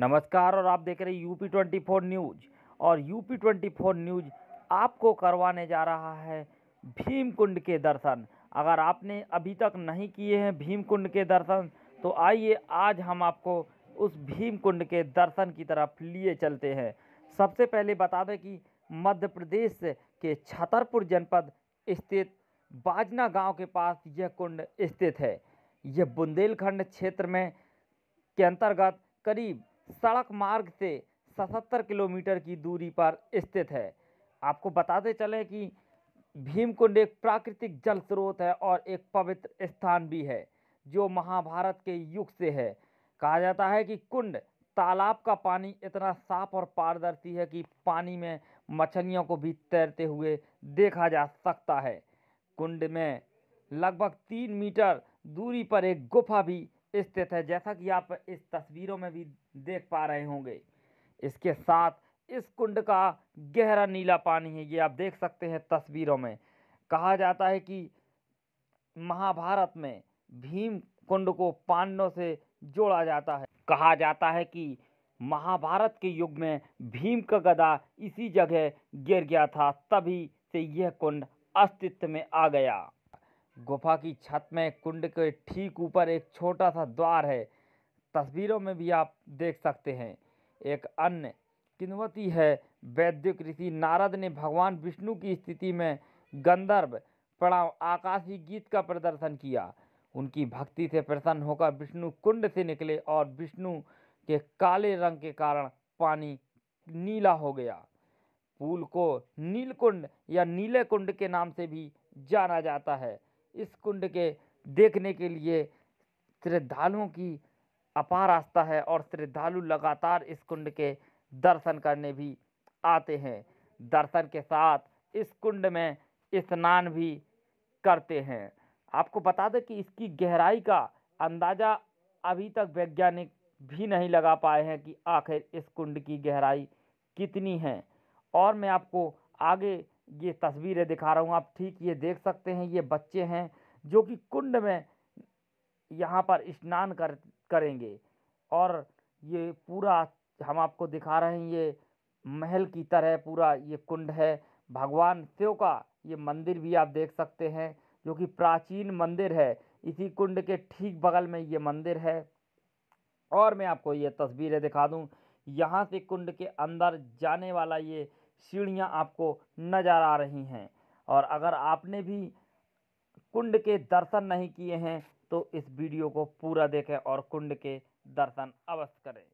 नमस्कार और आप देख रहे हैं यूपी फोर न्यूज और यूपी ट्वेंटी फोर न्यूज आपको करवाने जा रहा है भीम कुंड के दर्शन अगर आपने अभी तक नहीं किए हैं भीम कुंड के दर्शन तो आइए आज हम आपको उस भीम कुंड के दर्शन की तरफ लिए चलते हैं सबसे पहले बता दें कि मध्य प्रदेश के छतरपुर जनपद स्थित बाजना गांव के पास यह कुंड स्थित है यह बुंदेलखंड क्षेत्र में के अंतर्गत करीब सड़क मार्ग से सतहत्तर किलोमीटर की दूरी पर स्थित है आपको बताते चलें कि भीमकुंड एक प्राकृतिक जल स्रोत है और एक पवित्र स्थान भी है जो महाभारत के युग से है कहा जाता है कि कुंड तालाब का पानी इतना साफ और पारदर्शी है कि पानी में मछलियों को भी तैरते हुए देखा जा सकता है कुंड में लगभग तीन मीटर दूरी पर एक गुफा भी स्थित है जैसा कि आप इस तस्वीरों में भी देख पा रहे होंगे इसके साथ इस कुंड का गहरा नीला पानी है ये आप देख सकते हैं तस्वीरों में कहा जाता है कि महाभारत में भीम कुंड को पांडवों से जोड़ा जाता है कहा जाता है कि महाभारत के युग में भीम का गदा इसी जगह गिर गया था तभी से यह कुंड अस्तित्व में आ गया गुफा की छत में कुंड के ठीक ऊपर एक छोटा सा द्वार है तस्वीरों में भी आप देख सकते हैं एक अन्य किन्वती है वैद्य ऋषि नारद ने भगवान विष्णु की स्थिति में गंधर्व पड़ाव आकाशीय गीत का प्रदर्शन किया उनकी भक्ति से प्रसन्न होकर विष्णु कुंड से निकले और विष्णु के काले रंग के कारण पानी नीला हो गया पुल को नीलकुंड या नीले कुंड के नाम से भी जाना जाता है इस कुंड के देखने के लिए श्रद्धालुओं की अपार आस्था है और श्रद्धालु लगातार इस कुंड के दर्शन करने भी आते हैं दर्शन के साथ इस कुंड में स्नान भी करते हैं आपको बता दें कि इसकी गहराई का अंदाज़ा अभी तक वैज्ञानिक भी नहीं लगा पाए हैं कि आखिर इस कुंड की गहराई कितनी है और मैं आपको आगे ये तस्वीरें दिखा रहा हूँ आप ठीक ये देख सकते हैं ये बच्चे हैं जो कि कुंड में यहाँ पर स्नान कर करेंगे और ये पूरा हम आपको दिखा रहे हैं ये महल की तरह पूरा ये कुंड है भगवान शिव का ये मंदिर भी आप देख सकते हैं जो कि प्राचीन मंदिर है इसी कुंड के ठीक बगल में ये मंदिर है और मैं आपको ये तस्वीरें दिखा दूँ यहाँ से कुंड के अंदर जाने वाला ये सीढ़ियाँ आपको नज़र आ रही हैं और अगर आपने भी कुंड के दर्शन नहीं किए हैं तो इस वीडियो को पूरा देखें और कुंड के दर्शन अवश्य करें